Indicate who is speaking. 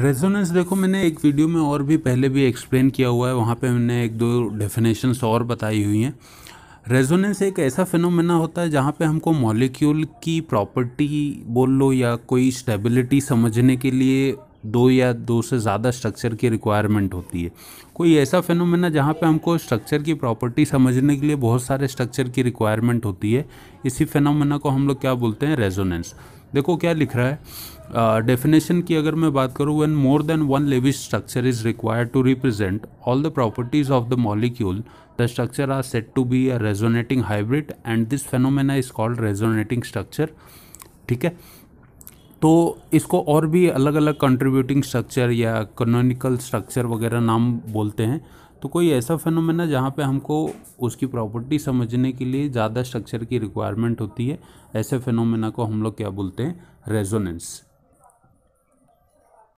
Speaker 1: resonance देखो मैंने एक वीडियो में और भी पहले भी एक्सप्लेन किया हुआ है वहाँ पे मैंने एक दो डेफिनेशंस और बताई हुई हैं रेजोनेंस एक ऐसा फिनोमेना होता है जहाँ पे हमको मॉलिक्यूल की प्रॉपर्टी बोल लो या कोई स्टेबिलिटी समझने के लिए दो या दो से ज़्यादा स्ट्रक्चर की रिक्वायरमेंट होती है कोई ऐसा फिनोमेना जहाँ पे हमको स्ट्रक्चर की प्रॉपर्टी समझने के लिए बहुत सारे स्ट्रक्चर की रिक्वायरमेंट होती है इसी फिनोमेना को हम लोग क्या बोलते हैं रेजोनेंस देखो क्या लिख रहा है डेफिनेशन uh, की अगर मैं बात करूँ when more than one Lewis structure is required to represent all the properties of the molecule the structure are set to be a resonating hybrid and this phenomena is called resonating structure ठीक है तो इसको और भी अलग अलग contributing structure या canonical structure वगैरह नाम बोलते हैं तो कोई ऐसा फेनोमेना जहाँ पे हमको उसकी प्रॉपर्टी समझने के लिए ज़्यादा स्ट्रक्चर की रिक्वायरमेंट होती है ऐसे फेनोमेना को हम लोग क्या बोलते हैं रेजोनेंस